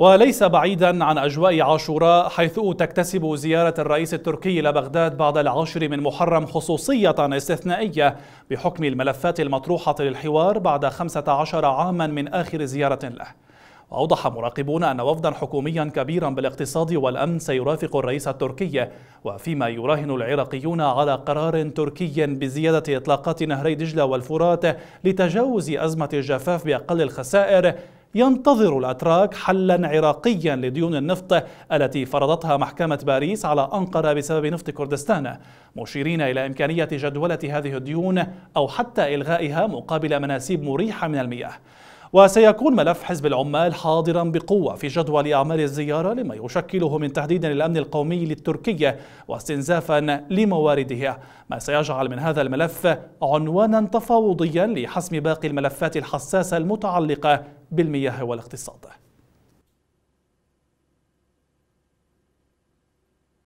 وليس بعيدا عن أجواء عاشوراء حيث تكتسب زيارة الرئيس التركي إلى بغداد بعد العاشر من محرم خصوصية استثنائية بحكم الملفات المطروحة للحوار بعد 15 عاما من آخر زيارة له وأوضح مراقبون أن وفدا حكوميا كبيرا بالاقتصاد والأمن سيرافق الرئيس التركي وفيما يراهن العراقيون على قرار تركي بزيادة إطلاقات نهري دجلة والفرات لتجاوز أزمة الجفاف بأقل الخسائر ينتظر الأتراك حلا عراقيا لديون النفط التي فرضتها محكمة باريس على أنقرة بسبب نفط كردستان مشيرين إلى إمكانية جدولة هذه الديون أو حتى إلغائها مقابل مناسيب مريحة من المياه وسيكون ملف حزب العمال حاضرا بقوة في جدول أعمال الزيارة لما يشكله من تهديد للأمن القومي للتركية واستنزافا لموارده ما سيجعل من هذا الملف عنوانا تفاوضيا لحسم باقي الملفات الحساسة المتعلقة بالمياه والاقتصاد